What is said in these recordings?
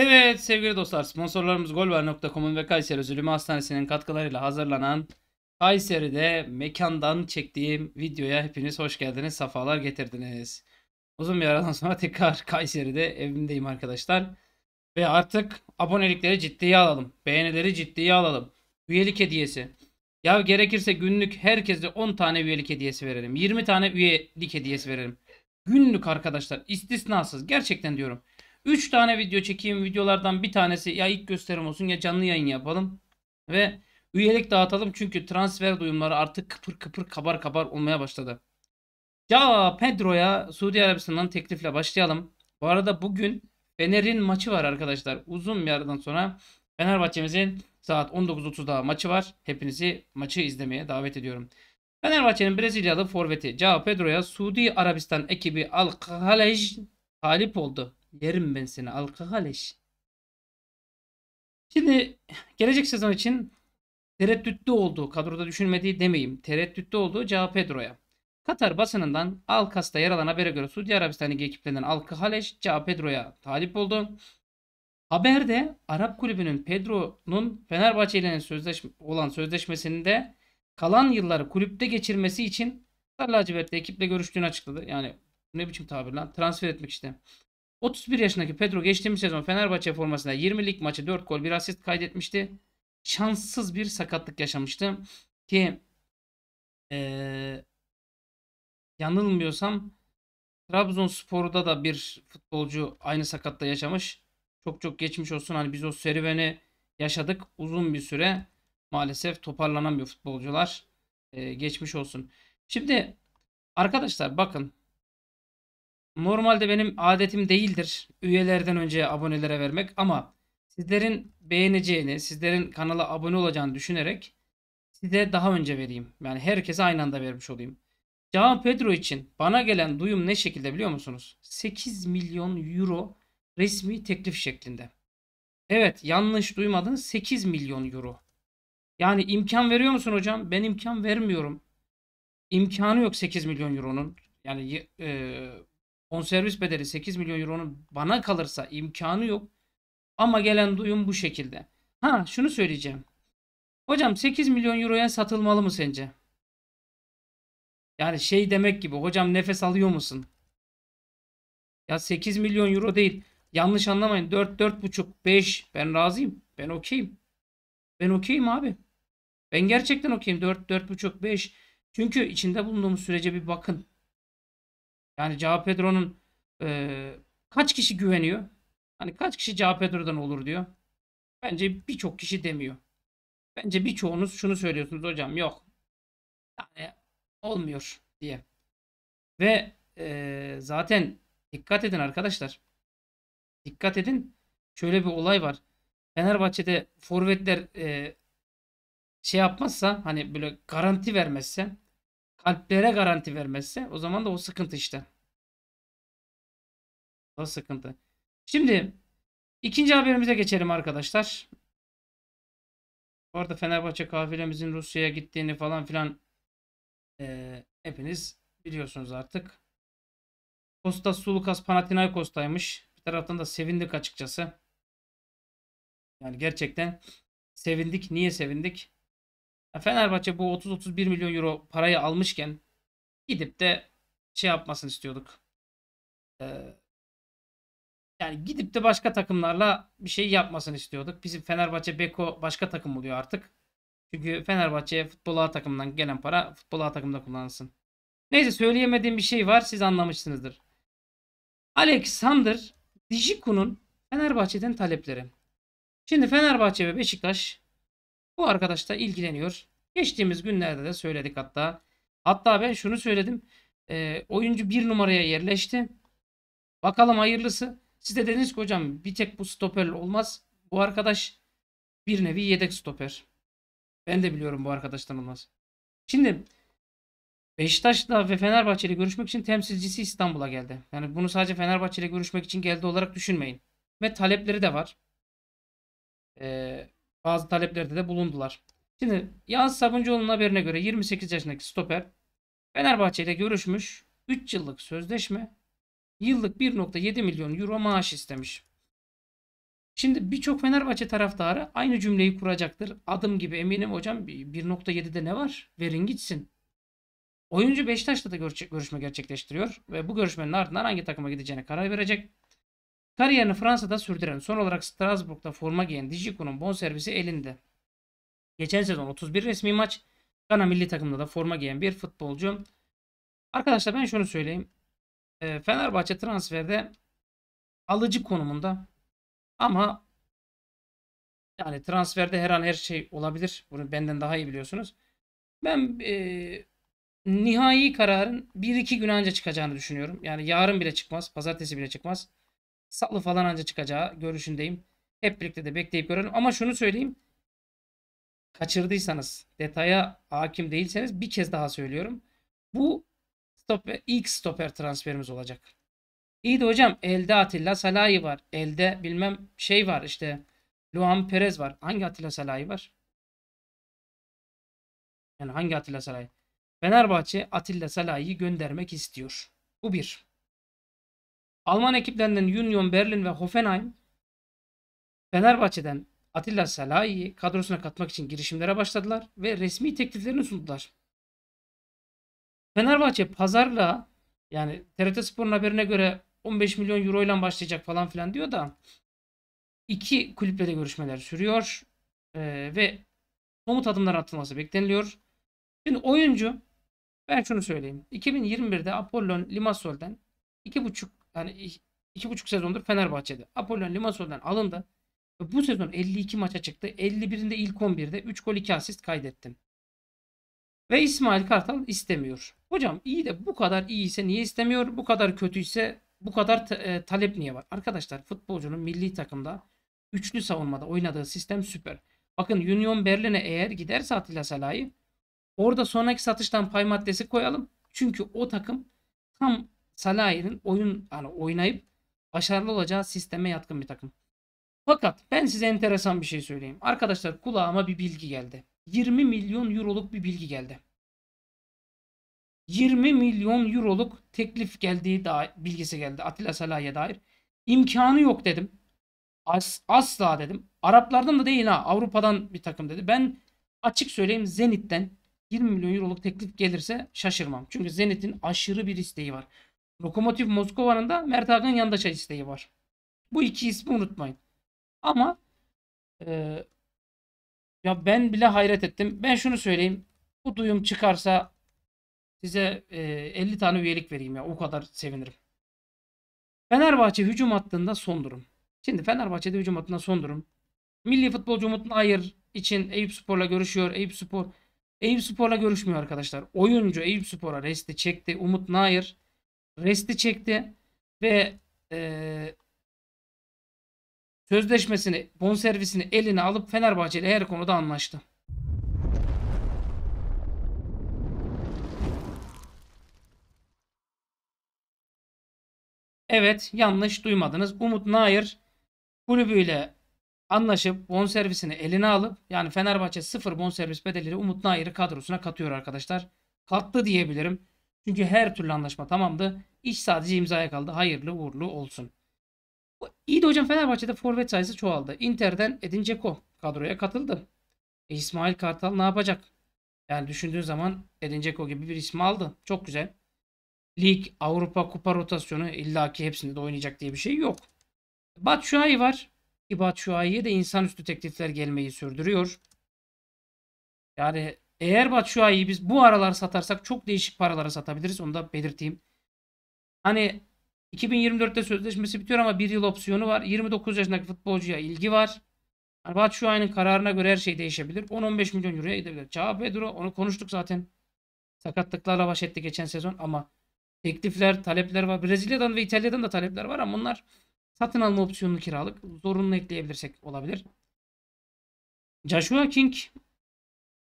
Evet sevgili dostlar sponsorlarımız golver.com'un ve Kayseri Zulümü Hastanesi'nin katkılarıyla hazırlanan Kayseri'de mekandan çektiğim videoya hepiniz hoş geldiniz, safalar getirdiniz. Uzun bir aradan sonra tekrar Kayseri'de evimdeyim arkadaşlar. Ve artık abonelikleri ciddiye alalım, beğenileri ciddiye alalım. Üyelik hediyesi. Ya gerekirse günlük herkese 10 tane üyelik hediyesi verelim. 20 tane üyelik hediyesi verelim. Günlük arkadaşlar istisnasız gerçekten diyorum. 3 tane video çekeyim. Videolardan bir tanesi ya ilk gösterim olsun ya canlı yayın yapalım. Ve üyelik dağıtalım çünkü transfer duyumları artık kıpır kıpır kabar kabar olmaya başladı. Ya Pedro'ya Suudi Arabistan'dan teklifle başlayalım. Bu arada bugün Fener'in maçı var arkadaşlar. Uzun bir aradan sonra Fenerbahçe'mizin saat 19.30'da maçı var. Hepinizi maçı izlemeye davet ediyorum. Fenerbahçe'nin Brezilyalı forveti Cao Pedro'ya Suudi Arabistan ekibi Al Khalej talip oldu. Yerim ben seni alka kaleş. Şimdi gelecek sezon için tereddütlü olduğu, kadroda düşünmediği demeyeyim, tereddütlü olduğu Cao Pedro'ya. Katar basınından Alkas'ta yer alan habere göre Suudi Arabistan ekiplerinden Alka Haleş, Cao Pedro'ya talip oldu. Haberde Arap kulübünün Pedro'nun Fenerbahçe ile sözleşme, olan sözleşmesinde kalan yılları kulüpte geçirmesi için Sarı Lacivert'te ekiple görüştüğünü açıkladı. Yani ne biçim tabir lan? Transfer etmek işte. 31 yaşındaki Pedro geçtiğimiz sezon Fenerbahçe formasında 20 lig maçı 4 gol 1 asist kaydetmişti. Şanssız bir sakatlık yaşamıştı ki ee, yanılmıyorsam Trabzonspor'da da bir futbolcu aynı sakatta yaşamış. Çok çok geçmiş olsun. Hani biz o serüveni yaşadık. Uzun bir süre maalesef toparlanan bir futbolcular. Ee, geçmiş olsun. Şimdi arkadaşlar bakın Normalde benim adetim değildir üyelerden önce abonelere vermek ama sizlerin beğeneceğini, sizlerin kanala abone olacağını düşünerek size daha önce vereyim. Yani herkese aynı anda vermiş olayım. Can Pedro için bana gelen duyum ne şekilde biliyor musunuz? 8 milyon euro resmi teklif şeklinde. Evet yanlış duymadın. 8 milyon euro. Yani imkan veriyor musun hocam? Ben imkan vermiyorum. İmkanı yok 8 milyon euronun. Yani e, Konservis bedeli 8 milyon euronun bana kalırsa imkanı yok. Ama gelen duyum bu şekilde. Ha şunu söyleyeceğim. Hocam 8 milyon euroya satılmalı mı sence? Yani şey demek gibi hocam nefes alıyor musun? Ya 8 milyon euro değil. Yanlış anlamayın. 4 4,5 5 ben razıyım. Ben okeyim. Ben okeyim abi. Ben gerçekten okeyim. 4 4,5 5. Çünkü içinde bulunduğumuz sürece bir bakın. Yani Cao Pedro'nun e, kaç kişi güveniyor? Hani kaç kişi Cao Pedro'dan olur diyor. Bence birçok kişi demiyor. Bence birçoğunuz şunu söylüyorsunuz hocam yok. Yani olmuyor diye. Ve e, zaten dikkat edin arkadaşlar. Dikkat edin. Şöyle bir olay var. Fenerbahçe'de forvetler e, şey yapmazsa hani böyle garanti vermezse alplere garanti vermezse o zaman da o sıkıntı işte. O sıkıntı. Şimdi ikinci haberimize geçelim arkadaşlar. Bu arada Fenerbahçe kafilemizin Rusya'ya gittiğini falan filan e, hepiniz biliyorsunuz artık. Kostas Sulukas Panathinaikos'taymış. Bir taraftan da sevindik açıkçası. Yani gerçekten sevindik. Niye sevindik? Fenerbahçe bu 30-31 milyon euro parayı almışken gidip de şey yapmasını istiyorduk. Ee, yani gidip de başka takımlarla bir şey yapmasını istiyorduk. Bizim Fenerbahçe Beko başka takım oluyor artık. Çünkü Fenerbahçe futbol A takımından gelen para futbol takımda kullanılsın. Neyse söyleyemediğim bir şey var siz anlamışsınızdır. Alexander Dijiku'nun Fenerbahçe'den talepleri. Şimdi Fenerbahçe ve Beşiktaş bu arkadaşla ilgileniyor. Geçtiğimiz günlerde de söyledik hatta. Hatta ben şunu söyledim. E, oyuncu bir numaraya yerleşti. Bakalım hayırlısı. Siz de dediniz ki hocam bir tek bu stoper olmaz. Bu arkadaş bir nevi yedek stoper. Ben de biliyorum bu arkadaştan olmaz. Şimdi Beşiktaş'la ve Fenerbahçe görüşmek için temsilcisi İstanbul'a geldi. Yani bunu sadece Fenerbahçe görüşmek için geldi olarak düşünmeyin. Ve talepleri de var. Ee, bazı taleplerde de bulundular. Şimdi Yağız Sabuncuoğlu'nun haberine göre 28 yaşındaki stoper Fenerbahçe ile görüşmüş. 3 yıllık sözleşme yıllık 1.7 milyon euro maaş istemiş. Şimdi birçok Fenerbahçe taraftarı aynı cümleyi kuracaktır. Adım gibi eminim hocam 1.7'de ne var? Verin gitsin. Oyuncu Beşiktaş'ta da görüşme gerçekleştiriyor ve bu görüşmenin ardından hangi takıma gideceğine karar verecek. Kariyerini Fransa'da sürdüren son olarak Strasbourg'da forma giyen Dijiku'nun bonservisi elinde. Geçen sezon 31 resmi maç. Gana milli takımda da forma giyen bir futbolcu. Arkadaşlar ben şunu söyleyeyim. E, Fenerbahçe transferde alıcı konumunda ama yani transferde her an her şey olabilir. Bunu benden daha iyi biliyorsunuz. Ben e, nihai kararın 1-2 gün önce çıkacağını düşünüyorum. Yani yarın bile çıkmaz. Pazartesi bile çıkmaz. Salı falan anca çıkacağı görüşündeyim. Hep birlikte de bekleyip görelim. Ama şunu söyleyeyim kaçırdıysanız, detaya hakim değilseniz bir kez daha söylüyorum. Bu stoper, ilk stoper transferimiz olacak. İyi de hocam elde Atilla Salahi var. Elde bilmem şey var işte Luan Perez var. Hangi Atilla Salahi var? Yani hangi Atilla Salahi? Fenerbahçe Atilla Salahi'yi göndermek istiyor. Bu bir. Alman ekiplerinden Union Berlin ve Hoffenheim Fenerbahçe'den Atilla Selahi'yi kadrosuna katmak için girişimlere başladılar ve resmi tekliflerini sundular. Fenerbahçe pazarla yani TRT Spor'un haberine göre 15 milyon euro ile başlayacak falan filan diyor da iki kulüple de görüşmeler sürüyor ee, ve somut adımlar atılması bekleniliyor. Şimdi oyuncu ben şunu söyleyeyim. 2021'de Apollon Limassol'den 2,5 yani 2,5 sezondur Fenerbahçe'de. Apollon Limassol'den alındı. Bu sezon 52 maça çıktı. 51'inde ilk 11'de 3 gol 2 asist kaydettim. Ve İsmail Kartal istemiyor. Hocam iyi de bu kadar iyiyse niye istemiyor? Bu kadar kötüyse bu kadar e, talep niye var? Arkadaşlar futbolcunun milli takımda üçlü savunmada oynadığı sistem süper. Bakın Union Berlin'e eğer giderse Atilla Salah'ı orada sonraki satıştan pay maddesi koyalım. Çünkü o takım tam Salah'ın oyun hani oynayıp başarılı olacağı sisteme yatkın bir takım. Fakat ben size enteresan bir şey söyleyeyim. Arkadaşlar kulağıma bir bilgi geldi. 20 milyon euroluk bir bilgi geldi. 20 milyon euroluk teklif geldiği dair, bilgisi geldi Atilla Salah'a dair. İmkanı yok dedim. As, asla dedim. Araplardan da değil ha Avrupa'dan bir takım dedi. Ben açık söyleyeyim Zenit'ten 20 milyon euroluk teklif gelirse şaşırmam. Çünkü Zenit'in aşırı bir isteği var. Lokomotiv Moskova'nın da Mert Hakan Yandaş'a isteği var. Bu iki ismi unutmayın. Ama e, ya ben bile hayret ettim. Ben şunu söyleyeyim. Bu duyum çıkarsa size e, 50 tane üyelik vereyim ya. O kadar sevinirim. Fenerbahçe hücum hattında son durum. Şimdi Fenerbahçe'de hücum hattında son durum. Milli futbolcu Umut Nayır için Eyüp Spor'la görüşüyor. Eyüp Spor Eyüp Spor'la görüşmüyor arkadaşlar. Oyuncu Eyüp Spor'a resti çekti. Umut Nair resti çekti ve e, Sözleşmesini, bonservisini eline alıp Fenerbahçe ile her konuda anlaştı. Evet yanlış duymadınız. Umut Nair kulübüyle anlaşıp bonservisini eline alıp yani Fenerbahçe sıfır bonservis bedeliyle Umut Nair'i kadrosuna katıyor arkadaşlar. Kattı diyebilirim. Çünkü her türlü anlaşma tamamdı. İş sadece imzaya kaldı. Hayırlı uğurlu olsun. İyi de hocam Fenerbahçe'de forvet sayısı çoğaldı. Inter'den Edin Dzeko kadroya katıldı. E, İsmail Kartal ne yapacak? Yani düşündüğün zaman Edin Dzeko gibi bir ismi aldı. Çok güzel. Lig, Avrupa, Kupa rotasyonu illaki hepsinde de oynayacak diye bir şey yok. Bat var. Ki Bat de insanüstü teklifler gelmeyi sürdürüyor. Yani eğer Bat biz bu aralar satarsak çok değişik paralara satabiliriz. Onu da belirteyim. Hani 2024'te sözleşmesi bitiyor ama bir yıl opsiyonu var. 29 yaşındaki futbolcuya ilgi var. Yani Batshuayi'nin kararına göre her şey değişebilir. 10-15 milyon euroya gidebilir. Çağ Bedro onu konuştuk zaten. Sakatlıklarla baş etti geçen sezon ama teklifler, talepler var. Brezilya'dan ve İtalya'dan da talepler var ama bunlar satın alma opsiyonlu kiralık. Zorunlu ekleyebilirsek olabilir. Joshua King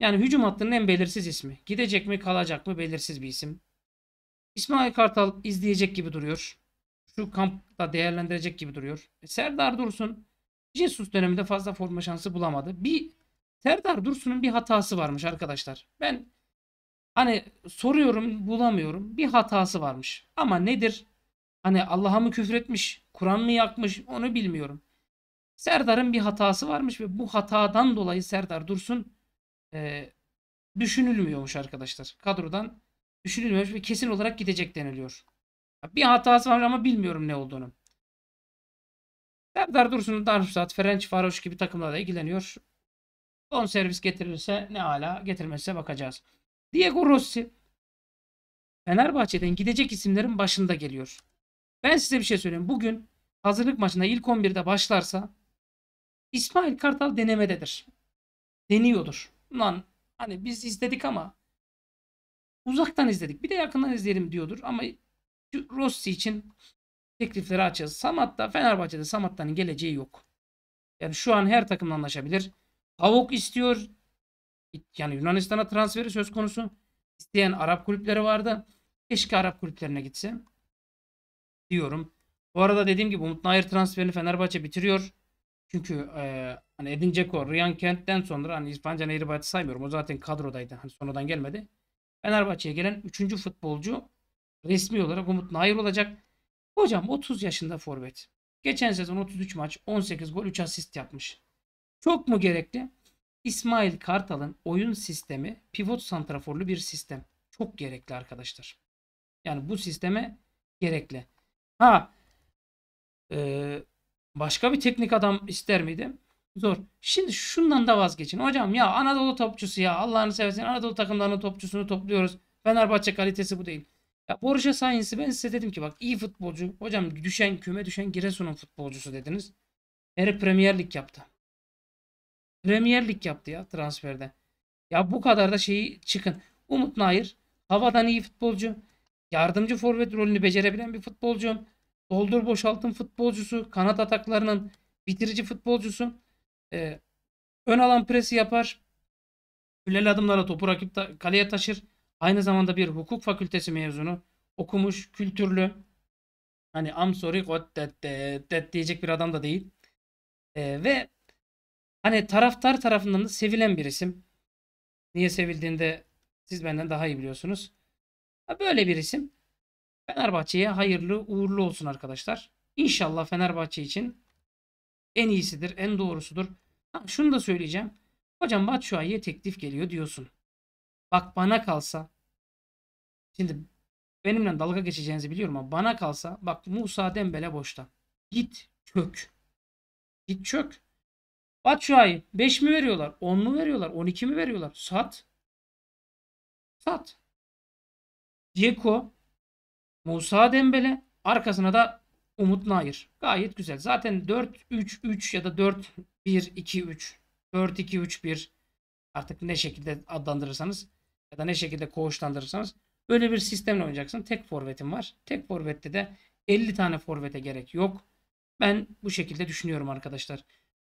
yani hücum hattının en belirsiz ismi. Gidecek mi kalacak mı belirsiz bir isim. İsmail Kartal izleyecek gibi duruyor şu kampta değerlendirecek gibi duruyor. E, Serdar Dursun Jesus döneminde fazla forma şansı bulamadı. Bir Serdar Dursun'un bir hatası varmış arkadaşlar. Ben hani soruyorum bulamıyorum. Bir hatası varmış. Ama nedir? Hani Allah'a mı küfür etmiş? Kur'an mı yakmış? Onu bilmiyorum. Serdar'ın bir hatası varmış ve bu hatadan dolayı Serdar Dursun e, düşünülmüyormuş arkadaşlar. Kadrodan düşünülmemiş ve kesin olarak gidecek deniliyor. Bir hatası var ama bilmiyorum ne olduğunu. Serdar Dursun'un Darmstadt, Ferenc Varoş gibi takımlarla ilgileniyor. Bon servis getirirse ne hala getirmezse bakacağız. Diego Rossi Fenerbahçe'den gidecek isimlerin başında geliyor. Ben size bir şey söyleyeyim. Bugün hazırlık maçına ilk 11'de başlarsa İsmail Kartal denemededir. Deniyordur. Lan hani biz izledik ama uzaktan izledik. Bir de yakından izleyelim diyordur ama şu Rossi için teklifleri açacağız. Samat'ta Fenerbahçe'de Samat'tan geleceği yok. Yani şu an her takımla anlaşabilir. Havok istiyor. Yani Yunanistan'a transferi söz konusu. İsteyen Arap kulüpleri vardı. Keşke Arap kulüplerine gitse. Diyorum. Bu arada dediğim gibi Umut Nayır transferini Fenerbahçe bitiriyor. Çünkü e, hani Edin Dzeko, Ryan Kent'ten sonra hani İrfan Can Eğribayat'ı saymıyorum. O zaten kadrodaydı. Hani sonradan gelmedi. Fenerbahçe'ye gelen 3. futbolcu resmi olarak Umut Nair olacak. Hocam 30 yaşında forvet. Geçen sezon 33 maç 18 gol 3 asist yapmış. Çok mu gerekli? İsmail Kartal'ın oyun sistemi pivot santraforlu bir sistem. Çok gerekli arkadaşlar. Yani bu sisteme gerekli. Ha e, başka bir teknik adam ister miydim? Zor. Şimdi şundan da vazgeçin. Hocam ya Anadolu topçusu ya Allah'ını seversen Anadolu takımlarının topçusunu topluyoruz. Fenerbahçe kalitesi bu değil. Ya Borja Sainz'i ben size dedim ki bak iyi futbolcu. Hocam düşen küme düşen Giresun'un futbolcusu dediniz. her Premier Lig yaptı. Premier Lig yaptı ya transferde. Ya bu kadar da şeyi çıkın. Umut Nair havadan iyi futbolcu. Yardımcı forvet rolünü becerebilen bir futbolcu. Doldur boşaltın futbolcusu. Kanat ataklarının bitirici futbolcusu. Ee, ön alan presi yapar. Hülel adımlara topu rakip ta kaleye taşır. Aynı zamanda bir hukuk fakültesi mezunu. Okumuş, kültürlü. Hani I'm sorry what that, that, that diyecek bir adam da değil. E, ve hani taraftar tarafından da sevilen bir isim. Niye sevildiğinde siz benden daha iyi biliyorsunuz. Böyle bir isim. Fenerbahçe'ye hayırlı uğurlu olsun arkadaşlar. İnşallah Fenerbahçe için en iyisidir, en doğrusudur. Ha, şunu da söyleyeceğim. Hocam Batshuayi'ye teklif geliyor diyorsun. Bak bana kalsa. Şimdi benimle dalga geçeceğinizi biliyorum ama bana kalsa bak Musa Dembele boşta. Git çök. Git çök. At şu ayı. 5 mi veriyorlar? 10 mu veriyorlar? 12 mi veriyorlar? Sat. Sat. Diego. Musa Dembele. Arkasına da Umut Nayır Gayet güzel. Zaten 4-3-3 ya da 4-1-2-3. 4-2-3-1 artık ne şekilde adlandırırsanız ya da ne şekilde koğuşlandırırsanız böyle bir sistemle oynayacaksın. Tek forvetim var. Tek forvette de 50 tane forvete gerek yok. Ben bu şekilde düşünüyorum arkadaşlar.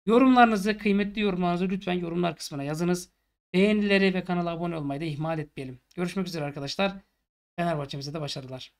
Yorumlarınızı, kıymetli yorumlarınızı lütfen yorumlar kısmına yazınız. Beğenileri ve kanala abone olmayı da ihmal etmeyelim. Görüşmek üzere arkadaşlar. Fenerbahçe'mize de başarılar.